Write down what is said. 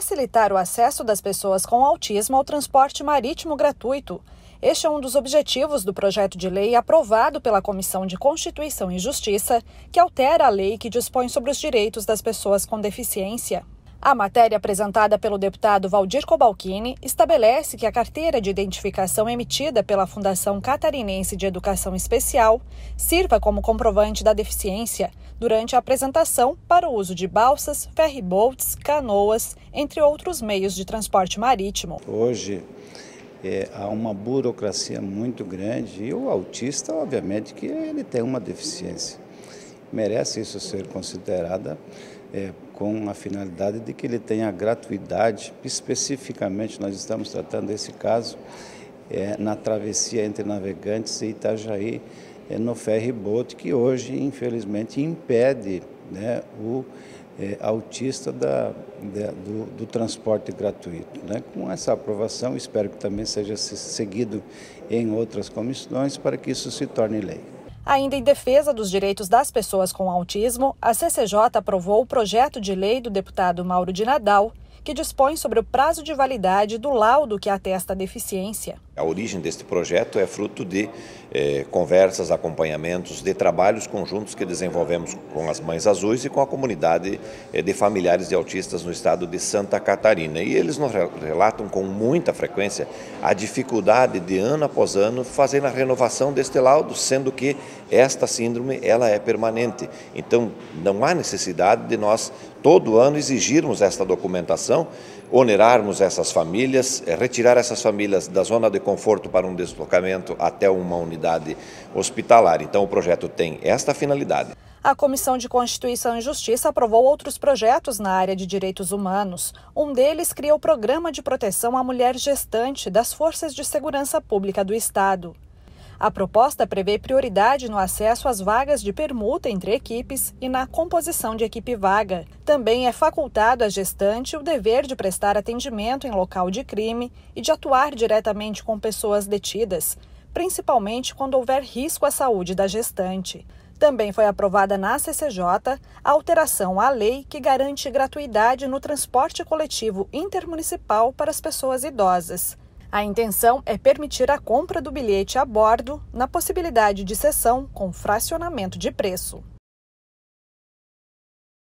facilitar o acesso das pessoas com autismo ao transporte marítimo gratuito. Este é um dos objetivos do projeto de lei aprovado pela Comissão de Constituição e Justiça, que altera a lei que dispõe sobre os direitos das pessoas com deficiência. A matéria apresentada pelo deputado Valdir Cobalcini estabelece que a carteira de identificação emitida pela Fundação Catarinense de Educação Especial sirva como comprovante da deficiência durante a apresentação para o uso de balsas, boats, canoas, entre outros meios de transporte marítimo. Hoje é, há uma burocracia muito grande e o autista, obviamente, que ele tem uma deficiência merece isso ser considerada é, com a finalidade de que ele tenha gratuidade. Especificamente, nós estamos tratando esse caso é, na travessia entre Navegantes e Itajaí, é, no boat que hoje, infelizmente, impede né, o é, autista da, do, do, transporte gratuito. Né? Com essa aprovação, espero que também seja seguido em outras comissões para que isso se torne lei. Ainda em defesa dos direitos das pessoas com autismo, a CCJ aprovou o projeto de lei do deputado Mauro de Nadal, que dispõe sobre o prazo de validade do laudo que atesta a deficiência. A origem deste projeto é fruto de eh, conversas, acompanhamentos, de trabalhos conjuntos que desenvolvemos com as Mães Azuis e com a comunidade eh, de familiares de autistas no estado de Santa Catarina. E eles nos relatam com muita frequência a dificuldade de ano após ano fazer a renovação deste laudo, sendo que esta síndrome ela é permanente. Então não há necessidade de nós todo ano exigirmos esta documentação população, onerarmos essas famílias, eh, retirar essas famílias da zona de conforto para um deslocamento até uma unidade hospitalar. Então, o projeto tem esta finalidade. A Comissão de Constituição e Justiça aprovou outros projetos na área de direitos humanos. Um deles cria o Programa de Proteção à Mulher Gestante das Forças de Segurança Pública do Estado. A proposta prevê prioridade no acesso às vagas de permuta entre equipes e na composição de equipe vaga. Também é facultado à gestante o dever de prestar atendimento em local de crime e de atuar diretamente com pessoas detidas, principalmente quando houver risco à saúde da gestante. Também foi aprovada na CCJ a alteração à lei que garante gratuidade no transporte coletivo intermunicipal para as pessoas idosas. A intenção é permitir a compra do bilhete a bordo na possibilidade de sessão com fracionamento de preço.